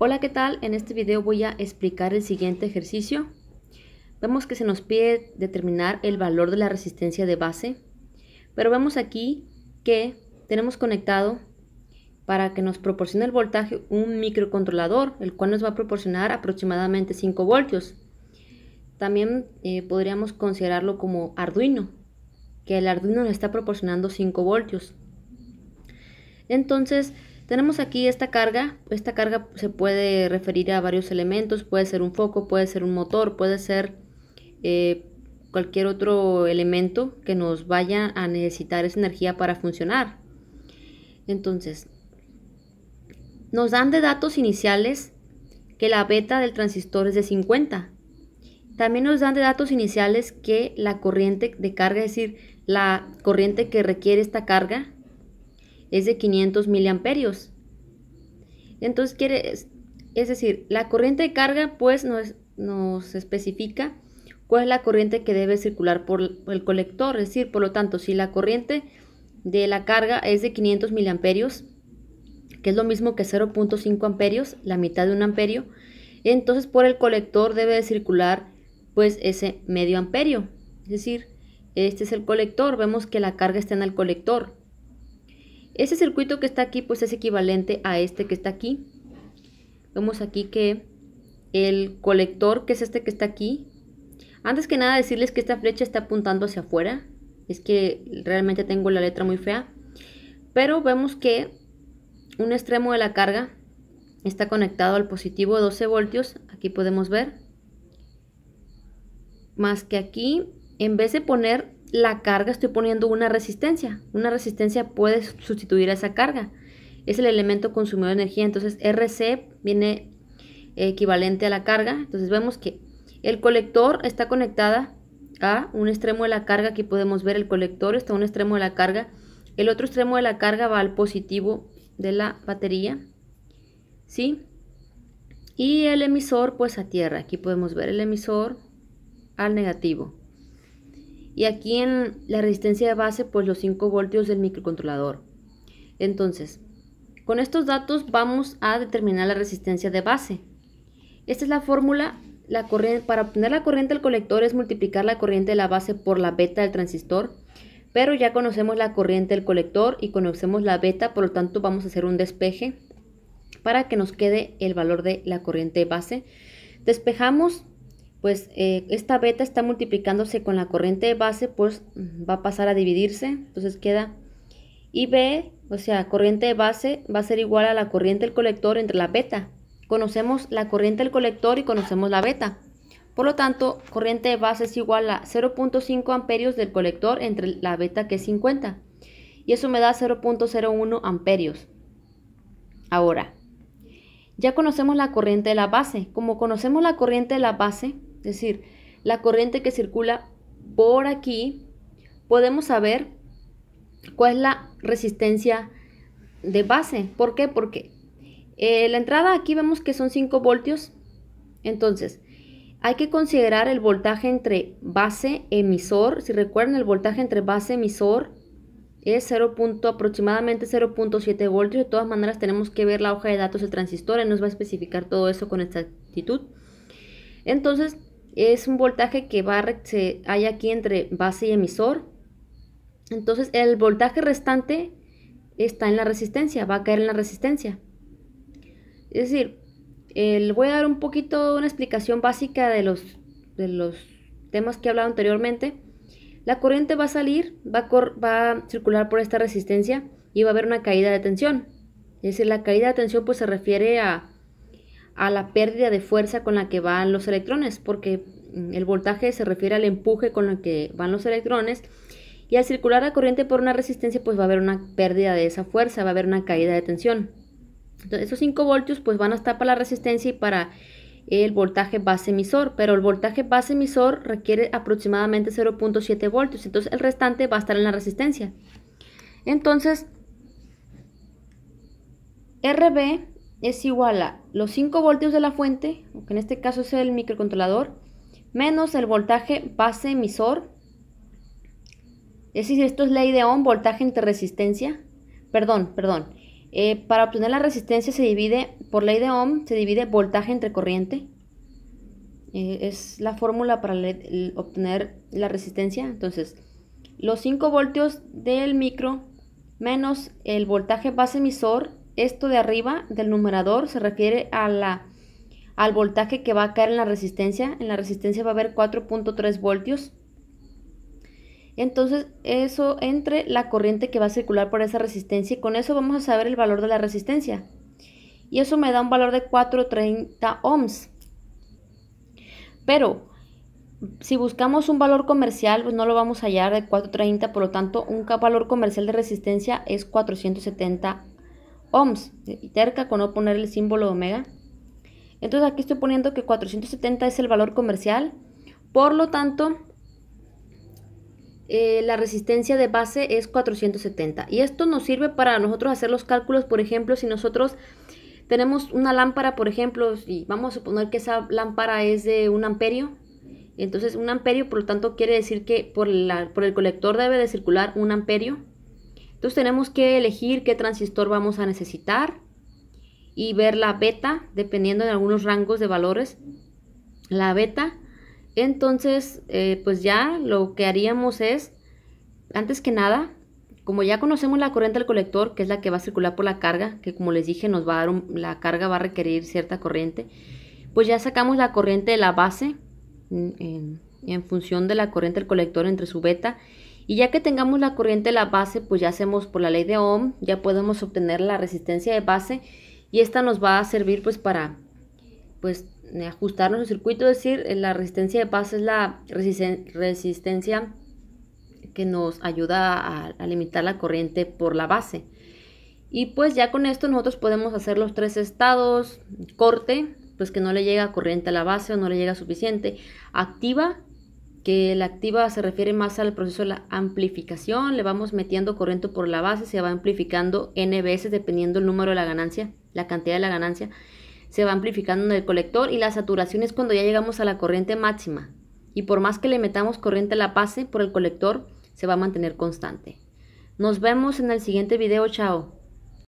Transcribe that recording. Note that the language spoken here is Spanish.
Hola, ¿qué tal? En este video voy a explicar el siguiente ejercicio. Vemos que se nos pide determinar el valor de la resistencia de base, pero vemos aquí que tenemos conectado para que nos proporcione el voltaje un microcontrolador, el cual nos va a proporcionar aproximadamente 5 voltios. También eh, podríamos considerarlo como Arduino, que el Arduino nos está proporcionando 5 voltios. Entonces, tenemos aquí esta carga. Esta carga se puede referir a varios elementos. Puede ser un foco, puede ser un motor, puede ser eh, cualquier otro elemento que nos vaya a necesitar esa energía para funcionar. Entonces, nos dan de datos iniciales que la beta del transistor es de 50. También nos dan de datos iniciales que la corriente de carga, es decir, la corriente que requiere esta carga es de 500 miliamperios. Entonces quiere, es decir, la corriente de carga pues nos, nos especifica cuál es la corriente que debe circular por el colector. Es decir, por lo tanto, si la corriente de la carga es de 500 miliamperios, que es lo mismo que 0.5 amperios, la mitad de un amperio, entonces por el colector debe de circular pues ese medio amperio. Es decir, este es el colector, vemos que la carga está en el colector. Ese circuito que está aquí pues es equivalente a este que está aquí. Vemos aquí que el colector, que es este que está aquí, antes que nada decirles que esta flecha está apuntando hacia afuera. Es que realmente tengo la letra muy fea. Pero vemos que un extremo de la carga está conectado al positivo de 12 voltios. Aquí podemos ver. Más que aquí, en vez de poner la carga estoy poniendo una resistencia. Una resistencia puede sustituir a esa carga. Es el elemento consumidor de energía. Entonces RC viene equivalente a la carga. Entonces vemos que el colector está conectada a un extremo de la carga. Aquí podemos ver el colector está a un extremo de la carga. El otro extremo de la carga va al positivo de la batería. ¿Sí? Y el emisor pues a tierra. Aquí podemos ver el emisor al negativo. Y aquí en la resistencia de base, pues los 5 voltios del microcontrolador. Entonces, con estos datos vamos a determinar la resistencia de base. Esta es la fórmula. La corriente, para obtener la corriente del colector es multiplicar la corriente de la base por la beta del transistor. Pero ya conocemos la corriente del colector y conocemos la beta, por lo tanto vamos a hacer un despeje para que nos quede el valor de la corriente de base. Despejamos pues eh, esta beta está multiplicándose con la corriente de base, pues va a pasar a dividirse, entonces queda IB, o sea, corriente de base va a ser igual a la corriente del colector entre la beta. Conocemos la corriente del colector y conocemos la beta. Por lo tanto, corriente de base es igual a 0.5 amperios del colector entre la beta que es 50. Y eso me da 0.01 amperios. Ahora, ya conocemos la corriente de la base. Como conocemos la corriente de la base, es decir, la corriente que circula por aquí, podemos saber cuál es la resistencia de base. ¿Por qué? Porque eh, la entrada aquí vemos que son 5 voltios. Entonces, hay que considerar el voltaje entre base emisor. Si recuerdan, el voltaje entre base emisor es 0. aproximadamente 0.7 voltios. De todas maneras, tenemos que ver la hoja de datos del transistor. Él nos va a especificar todo eso con exactitud. Entonces, es un voltaje que va, se hay aquí entre base y emisor. Entonces el voltaje restante está en la resistencia, va a caer en la resistencia. Es decir, le voy a dar un poquito una explicación básica de los, de los temas que he hablado anteriormente. La corriente va a salir, va a, va circular por esta resistencia y va a haber una caída de tensión. Es decir, la caída de tensión pues se refiere a a la pérdida de fuerza con la que van los electrones, porque mm, el voltaje se refiere al empuje con el que van los electrones y al circular la corriente por una resistencia pues va a haber una pérdida de esa fuerza, va a haber una caída de tensión. Entonces, esos 5 voltios pues van a estar para la resistencia y para el voltaje base emisor, pero el voltaje base emisor requiere aproximadamente 0.7 voltios, entonces el restante va a estar en la resistencia. Entonces, RB es igual a los 5 voltios de la fuente, que en este caso es el microcontrolador, menos el voltaje base emisor. Es decir, esto es ley de Ohm, voltaje entre resistencia. Perdón, perdón. Eh, para obtener la resistencia se divide, por ley de Ohm, se divide voltaje entre corriente. Eh, es la fórmula para obtener la resistencia. Entonces, los 5 voltios del micro menos el voltaje base emisor esto de arriba del numerador se refiere a la, al voltaje que va a caer en la resistencia. En la resistencia va a haber 4.3 voltios. Entonces eso entre la corriente que va a circular por esa resistencia y con eso vamos a saber el valor de la resistencia. Y eso me da un valor de 430 ohms. Pero si buscamos un valor comercial, pues no lo vamos a hallar de 430, por lo tanto un valor comercial de resistencia es 470 ohms, y terca con no poner el símbolo omega. Entonces aquí estoy poniendo que 470 es el valor comercial, por lo tanto eh, la resistencia de base es 470. Y esto nos sirve para nosotros hacer los cálculos, por ejemplo, si nosotros tenemos una lámpara, por ejemplo, y vamos a suponer que esa lámpara es de un amperio, entonces un amperio, por lo tanto, quiere decir que por, por el colector debe de circular un amperio. Entonces tenemos que elegir qué transistor vamos a necesitar y ver la beta, dependiendo de algunos rangos de valores, la beta. Entonces, eh, pues ya lo que haríamos es, antes que nada, como ya conocemos la corriente del colector, que es la que va a circular por la carga, que como les dije, nos va a dar la carga va a requerir cierta corriente, pues ya sacamos la corriente de la base en, en función de la corriente del colector entre su beta y ya que tengamos la corriente de la base, pues ya hacemos por la ley de Ohm, ya podemos obtener la resistencia de base y esta nos va a servir pues para pues ajustar nuestro circuito, es decir, eh, la resistencia de base es la resistencia que nos ayuda a, a, limitar la corriente por la base. Y pues ya con esto nosotros podemos hacer los tres estados, corte, pues que no le llega corriente a la base o no le llega suficiente, activa, que la activa se refiere más al proceso de la amplificación, le vamos metiendo corriente por la base, se va amplificando n veces dependiendo el número de la ganancia, la cantidad de la ganancia, se va amplificando en el colector y la saturación es cuando ya llegamos a la corriente máxima y por más que le metamos corriente a la base por el colector, se va a mantener constante. Nos vemos en el siguiente video, chao.